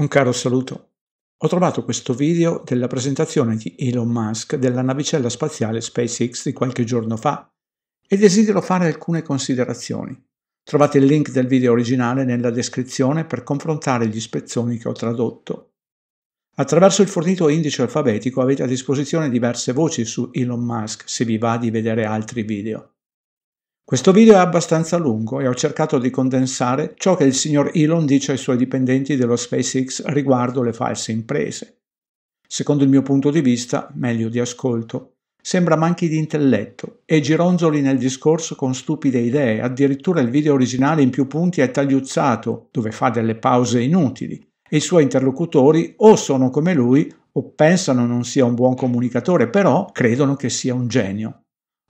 Un caro saluto. Ho trovato questo video della presentazione di Elon Musk della navicella spaziale SpaceX di qualche giorno fa e desidero fare alcune considerazioni. Trovate il link del video originale nella descrizione per confrontare gli spezzoni che ho tradotto. Attraverso il fornito indice alfabetico avete a disposizione diverse voci su Elon Musk se vi va di vedere altri video. Questo video è abbastanza lungo e ho cercato di condensare ciò che il signor Elon dice ai suoi dipendenti dello SpaceX riguardo le false imprese. Secondo il mio punto di vista, meglio di ascolto, sembra manchi di intelletto e gironzoli nel discorso con stupide idee, addirittura il video originale in più punti è tagliuzzato, dove fa delle pause inutili, e i suoi interlocutori o sono come lui o pensano non sia un buon comunicatore, però credono che sia un genio.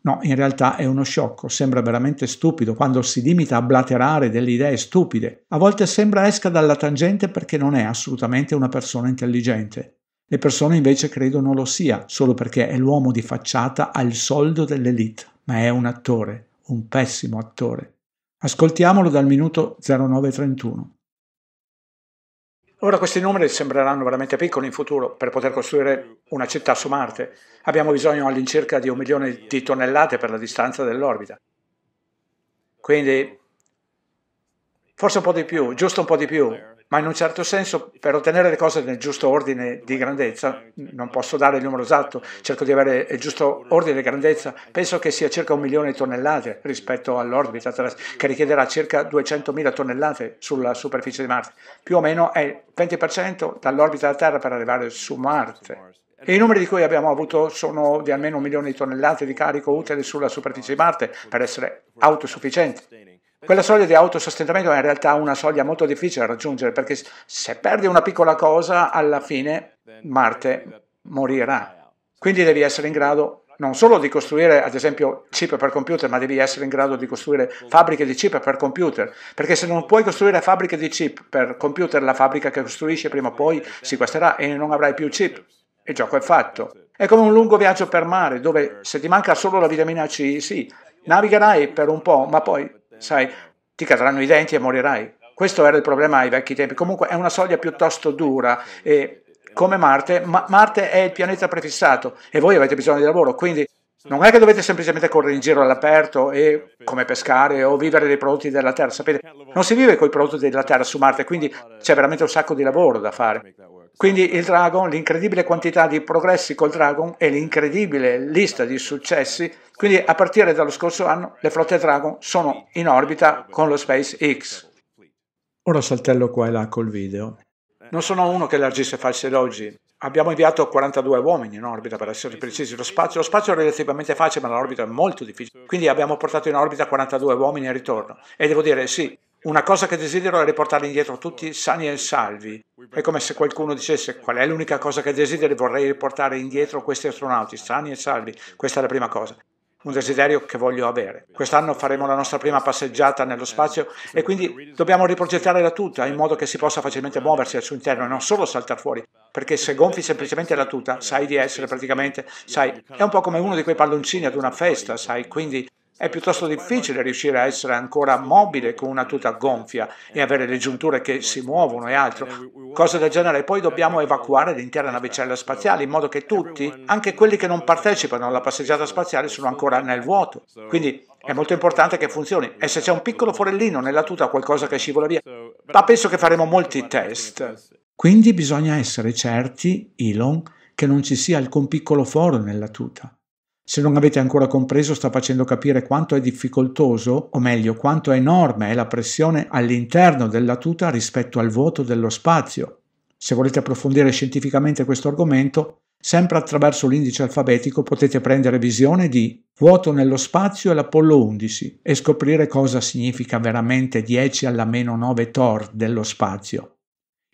No, in realtà è uno sciocco, sembra veramente stupido quando si limita a blaterare delle idee stupide. A volte sembra esca dalla tangente perché non è assolutamente una persona intelligente. Le persone invece credono lo sia, solo perché è l'uomo di facciata al soldo dell'elite, ma è un attore, un pessimo attore. Ascoltiamolo dal minuto 0931. Ora questi numeri sembreranno veramente piccoli in futuro per poter costruire una città su Marte. Abbiamo bisogno all'incirca di un milione di tonnellate per la distanza dell'orbita. Quindi forse un po' di più, giusto un po' di più, ma in un certo senso per ottenere le cose nel giusto ordine di grandezza, non posso dare il numero esatto, cerco di avere il giusto ordine di grandezza, penso che sia circa un milione di tonnellate rispetto all'orbita che richiederà circa 200.000 tonnellate sulla superficie di Marte, più o meno è il 20% dall'orbita della Terra per arrivare su Marte. E I numeri di cui abbiamo avuto sono di almeno un milione di tonnellate di carico utile sulla superficie di Marte per essere autosufficienti. Quella soglia di autosostentamento è in realtà una soglia molto difficile da raggiungere perché se perdi una piccola cosa, alla fine Marte morirà. Quindi devi essere in grado non solo di costruire ad esempio chip per computer, ma devi essere in grado di costruire fabbriche di chip per computer, perché se non puoi costruire fabbriche di chip per computer, la fabbrica che costruisci prima o poi si guasterà e non avrai più chip. Il gioco è fatto. È come un lungo viaggio per mare, dove se ti manca solo la vitamina C, sì, navigherai per un po', ma poi sai, ti cadranno i denti e morirai. Questo era il problema ai vecchi tempi. Comunque è una soglia piuttosto dura e come Marte, ma Marte è il pianeta prefissato e voi avete bisogno di lavoro, quindi non è che dovete semplicemente correre in giro all'aperto e come pescare o vivere dei prodotti della Terra, sapete? Non si vive con i prodotti della Terra su Marte, quindi c'è veramente un sacco di lavoro da fare. Quindi il Dragon, l'incredibile quantità di progressi col Dragon e l'incredibile lista di successi, quindi a partire dallo scorso anno le flotte Dragon sono in orbita con lo SpaceX. Ora saltello qua e là col video. Non sono uno che elargisse falsi elogi. Abbiamo inviato 42 uomini in orbita, per essere precisi. Lo spazio, lo spazio è relativamente facile, ma l'orbita è molto difficile. Quindi abbiamo portato in orbita 42 uomini e ritorno. E devo dire, sì, una cosa che desidero è riportare indietro tutti sani e salvi. È come se qualcuno dicesse qual è l'unica cosa che desideri, vorrei riportare indietro questi astronauti sani e salvi. Questa è la prima cosa. Un desiderio che voglio avere. Quest'anno faremo la nostra prima passeggiata nello spazio e quindi dobbiamo riprogettare la tuta in modo che si possa facilmente muoversi al suo interno e non solo saltare fuori. Perché se gonfi semplicemente la tuta, sai di essere praticamente, sai, è un po' come uno di quei palloncini ad una festa, sai, quindi è piuttosto difficile riuscire a essere ancora mobile con una tuta gonfia e avere le giunture che si muovono e altro, cose del genere. Poi dobbiamo evacuare l'intera navicella spaziale in modo che tutti, anche quelli che non partecipano alla passeggiata spaziale, sono ancora nel vuoto. Quindi è molto importante che funzioni e se c'è un piccolo forellino nella tuta, qualcosa che scivola via. Ma penso che faremo molti test. Quindi bisogna essere certi, Elon, che non ci sia alcun piccolo foro nella tuta. Se non avete ancora compreso, sta facendo capire quanto è difficoltoso, o meglio, quanto è enorme è la pressione all'interno della tuta rispetto al vuoto dello spazio. Se volete approfondire scientificamente questo argomento, sempre attraverso l'indice alfabetico potete prendere visione di vuoto nello spazio e l'Apollo 11 e scoprire cosa significa veramente 10 alla meno 9 tor dello spazio.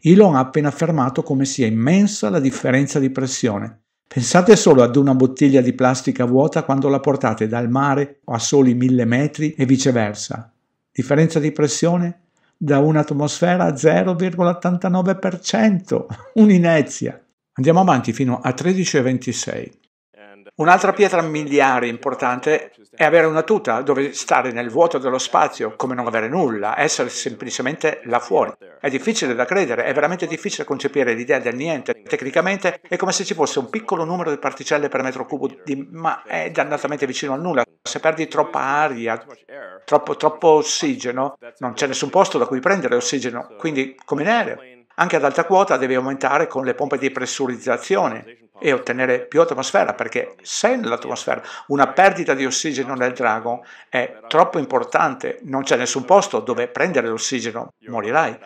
Elon ha appena affermato come sia immensa la differenza di pressione Pensate solo ad una bottiglia di plastica vuota quando la portate dal mare a soli mille metri e viceversa. Differenza di pressione? Da un'atmosfera a 0,89%. Un'inezia. Andiamo avanti fino a 13,26. Un'altra pietra miliare importante è avere una tuta dove stare nel vuoto dello spazio, come non avere nulla, essere semplicemente là fuori. È difficile da credere, è veramente difficile concepire l'idea del niente. Tecnicamente è come se ci fosse un piccolo numero di particelle per metro cubo, di, ma è dannatamente vicino al nulla. Se perdi troppa aria, troppo, troppo ossigeno, non c'è nessun posto da cui prendere ossigeno, quindi come in aereo. Anche ad alta quota devi aumentare con le pompe di pressurizzazione e ottenere più atmosfera, perché se nell'atmosfera una perdita di ossigeno nel drago è troppo importante, non c'è nessun posto dove prendere l'ossigeno, morirai.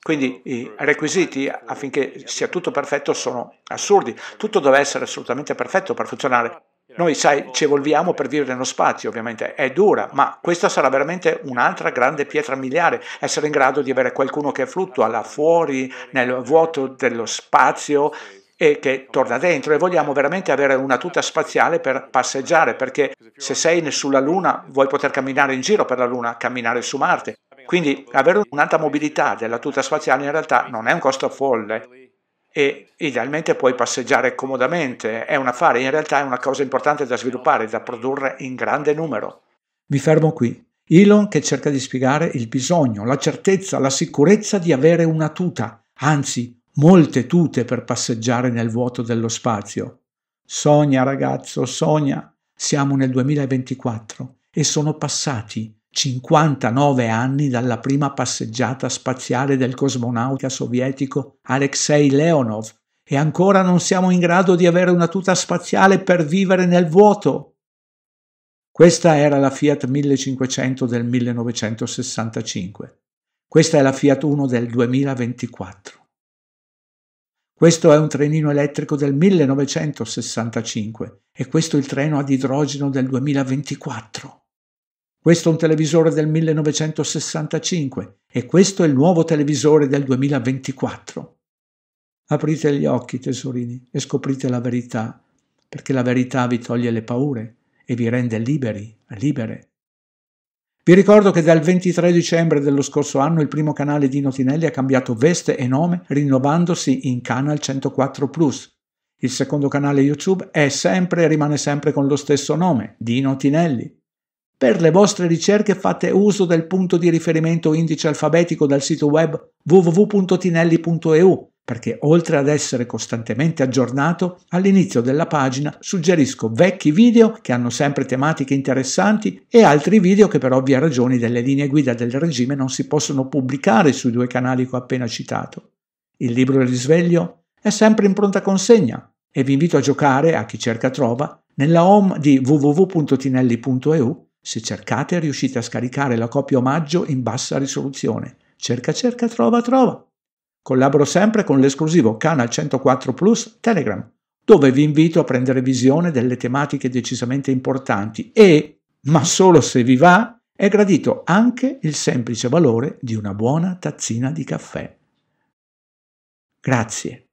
Quindi i requisiti affinché sia tutto perfetto sono assurdi, tutto deve essere assolutamente perfetto per funzionare. Noi, sai, ci evolviamo per vivere nello spazio, ovviamente, è dura, ma questa sarà veramente un'altra grande pietra miliare, essere in grado di avere qualcuno che fluttua là fuori, nel vuoto dello spazio, e che torna dentro e vogliamo veramente avere una tuta spaziale per passeggiare perché se sei sulla Luna vuoi poter camminare in giro per la Luna, camminare su Marte. Quindi avere un'alta mobilità della tuta spaziale in realtà non è un costo folle e idealmente puoi passeggiare comodamente, è un affare, in realtà è una cosa importante da sviluppare, da produrre in grande numero. Mi fermo qui. Elon che cerca di spiegare il bisogno, la certezza, la sicurezza di avere una tuta, anzi molte tute per passeggiare nel vuoto dello spazio. Sogna ragazzo, sogna, siamo nel 2024 e sono passati 59 anni dalla prima passeggiata spaziale del cosmonauta sovietico Alexei Leonov e ancora non siamo in grado di avere una tuta spaziale per vivere nel vuoto. Questa era la Fiat 1500 del 1965. Questa è la Fiat 1 del 2024. Questo è un trenino elettrico del 1965 e questo il treno ad idrogeno del 2024. Questo è un televisore del 1965 e questo è il nuovo televisore del 2024. Aprite gli occhi, tesorini, e scoprite la verità, perché la verità vi toglie le paure e vi rende liberi, libere. Vi ricordo che dal 23 dicembre dello scorso anno il primo canale di Notinelli ha cambiato veste e nome rinnovandosi in Canal 104 Plus. Il secondo canale YouTube è sempre e rimane sempre con lo stesso nome, Dino Tinelli. Per le vostre ricerche fate uso del punto di riferimento indice alfabetico dal sito web www.tinelli.eu perché oltre ad essere costantemente aggiornato, all'inizio della pagina suggerisco vecchi video che hanno sempre tematiche interessanti e altri video che per ovvie ragioni delle linee guida del regime non si possono pubblicare sui due canali che ho appena citato. Il libro Il risveglio è sempre in pronta consegna e vi invito a giocare, a chi cerca trova, nella home di www.tinelli.eu. Se cercate e riuscite a scaricare la copia omaggio in bassa risoluzione. Cerca cerca trova trova. Collaboro sempre con l'esclusivo Canal 104 Plus Telegram, dove vi invito a prendere visione delle tematiche decisamente importanti e, ma solo se vi va, è gradito anche il semplice valore di una buona tazzina di caffè. Grazie.